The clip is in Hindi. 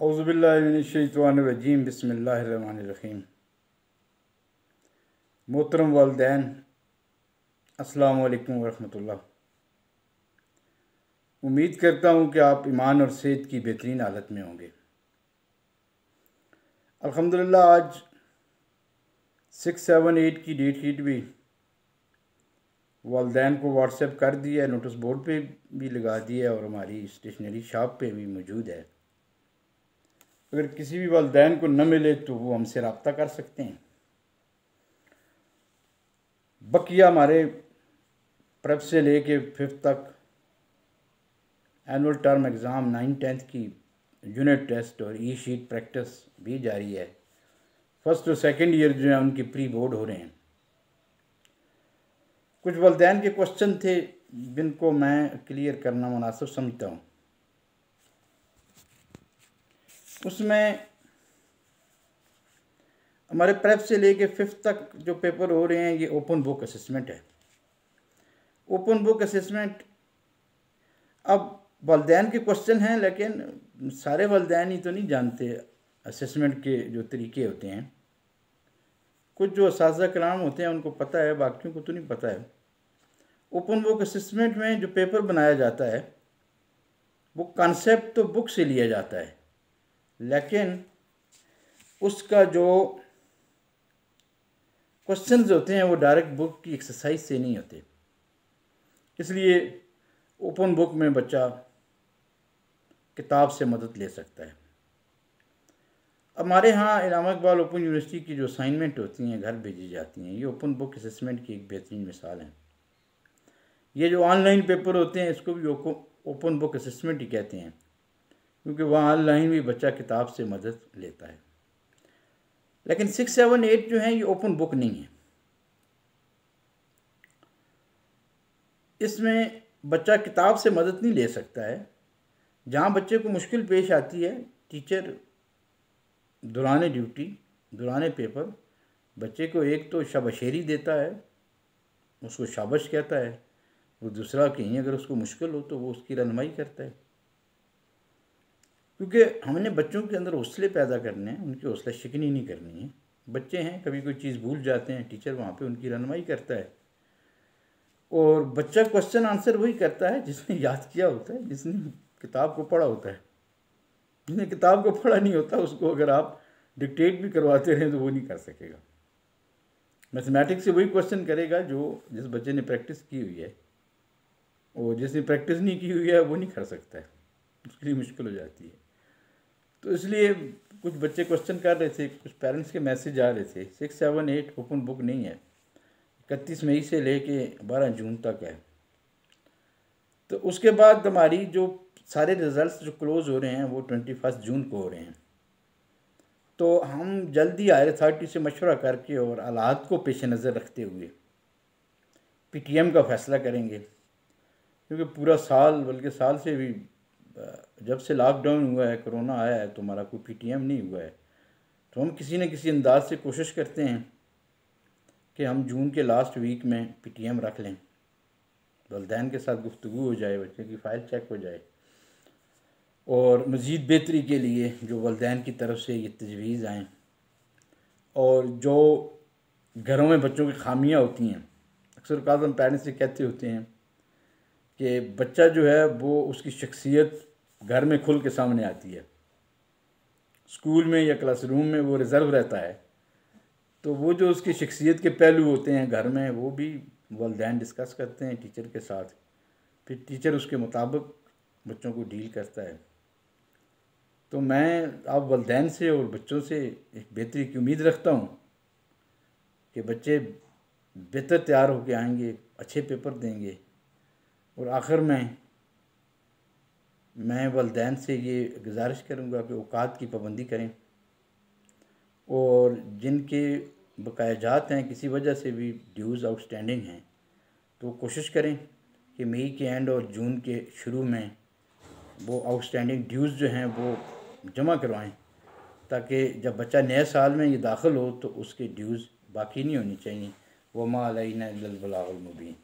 अज़बिल्लिनशवानरजीम बसमीम मोहतरम वालदेन अस्सलाम वालेकुम उम्मीद करता हूँ कि आप ईमान और सेहत की बेहतरीन हालत में होंगे अलहमदिल्ला आज सिक्स सेवन एट की डेट शीट भी वालदेन को व्हाट्सएप कर दिया है नोटिस बोर्ड पे भी लगा दिया है और हमारी स्टेशनरी शॉप पे भी मौजूद है अगर किसी भी वालदेन को न मिले तो वो हमसे रबता कर सकते हैं बकिया हमारे प्रप से ले के फिफ्थ तक annual term exam nine tenth की यूनिट टेस्ट और ई शीट प्रैक्टिस भी जारी है फर्स्ट और सेकंड ईयर जो है उनके प्री बोर्ड हो रहे हैं कुछ वालदेन के क्वेश्चन थे जिनको मैं क्लियर करना मुनासिब समझता हूँ उसमें हमारे प्रेप से लेके फिफ्थ तक जो पेपर हो रहे हैं ये ओपन बुक असेसमेंट है ओपन बुक असेसमेंट अब वालदेन के क्वेश्चन हैं लेकिन सारे वालदेन ही तो नहीं जानते असेसमेंट के जो तरीके होते हैं कुछ जो इस कलाम होते हैं उनको पता है बाकियों को तो नहीं पता है ओपन बुक असेसमेंट में जो पेपर बनाया जाता है वो कॉन्सेप्ट तो बुक से लिया जाता है लेकिन उसका जो क्वेश्चन होते हैं वो डायरेक्ट बुक की एक्सरसाइज से नहीं होते इसलिए ओपन बुक में बच्चा किताब से मदद ले सकता है हमारे यहाँ इलामा इकबाल ओपन यूनिवर्सिटी की जो असाइनमेंट होती हैं घर भेजी जाती हैं ये ओपन बुक असमेंट की एक बेहतरीन मिसाल है ये जो ऑनलाइन पेपर होते हैं इसको भी ओपन बुक असमेंट ही कहते हैं क्योंकि वहाँ ऑनलाइन भी बच्चा किताब से मदद लेता है लेकिन सिक्स सेवन एट जो है ये ओपन बुक नहीं है इसमें बच्चा किताब से मदद नहीं ले सकता है जहाँ बच्चे को मुश्किल पेश आती है टीचर दुराने ड्यूटी दुराने पेपर बच्चे को एक तो शबशेरी देता है उसको शाबश कहता है वो दूसरा कहीं अगर उसको मुश्किल हो तो वो उसकी रनमाई करता है क्योंकि हमने बच्चों के अंदर हौसले पैदा करने हैं उनकी हौसला शिकनी नहीं करनी है बच्चे हैं कभी कोई चीज़ भूल जाते हैं टीचर वहाँ पे उनकी रहनमाई करता है और बच्चा क्वेश्चन आंसर वही करता है जिसने याद किया होता है जिसने किताब को पढ़ा होता है जिसने किताब को पढ़ा नहीं होता उसको अगर आप डिक्टेट भी करवाते रहें तो वो नहीं कर सकेगा मैथमेटिक्स से वही क्वेश्चन करेगा जो जिस बच्चे ने प्रैक्टिस की हुई है और जिसने प्रैक्टिस नहीं की हुई है वो नहीं कर सकता है उसके लिए मुश्किल हो जाती है तो इसलिए कुछ बच्चे क्वेश्चन कर रहे थे कुछ पेरेंट्स के मैसेज आ रहे थे six seven eight open book नहीं है इकतीस मई से ले कर बारह जून तक है तो उसके बाद हमारी जो सारे रिज़ल्ट जो क्लोज़ हो रहे हैं वो ट्वेंटी फर्स्ट जून को हो रहे हैं तो हम जल्दी हायर अथॉरिटी से मशवरा करके और आलात को पेश नज़र रखते हुए पीटीएम का फ़ैसला करेंगे क्योंकि पूरा साल बल्कि साल से भी जब से लॉकडाउन हुआ है कोरोना आया है तो हमारा कोई पीटीएम नहीं हुआ है तो हम किसी न किसी अंदाज से कोशिश करते हैं कि हम जून के लास्ट वीक में पीटीएम रख लें वालदेन के साथ गुफ्तु हो जाए बच्चे की फ़ाइल चेक हो जाए और मज़ीद बेहतरी के लिए जो वालदेन की तरफ से ये तजवीज़ आएँ और जो घरों में बच्चों की खामियाँ होती हैं अक्सर काज पेरेंट्स से कहते होते हैं कि बच्चा जो है वो उसकी शख्सियत घर में खुल के सामने आती है स्कूल में या क्लासरूम में वो रिज़र्व रहता है तो वो जो उसकी शख्सियत के पहलू होते हैं घर में वो भी वालदेन डिस्कस करते हैं टीचर के साथ फिर टीचर उसके मुताबिक बच्चों को डील करता है तो मैं आप वालदेन से और बच्चों से एक बेहतरी की उम्मीद रखता हूँ कि बच्चे बेहतर तैयार होकर आएंगे अच्छे पेपर देंगे और आखिर में मैं वालदेन से ये गुजारिश करूँगा कि अवकात की पाबंदी करें और जिनके बकायाजात हैं किसी वजह से भी ड्यूज़ आउटस्टैंडिंग हैं तो कोशिश करें कि मई के एंड और जून के शुरू में वो आउटस्टैंडिंग ड्यूज़ जो हैं वो जमा करवाएं ताकि जब बच्चा नए साल में ये दाखिल हो तो उसके ड्यूज़ बाकी नहीं होनी चाहिए वमा अलैना मुबीन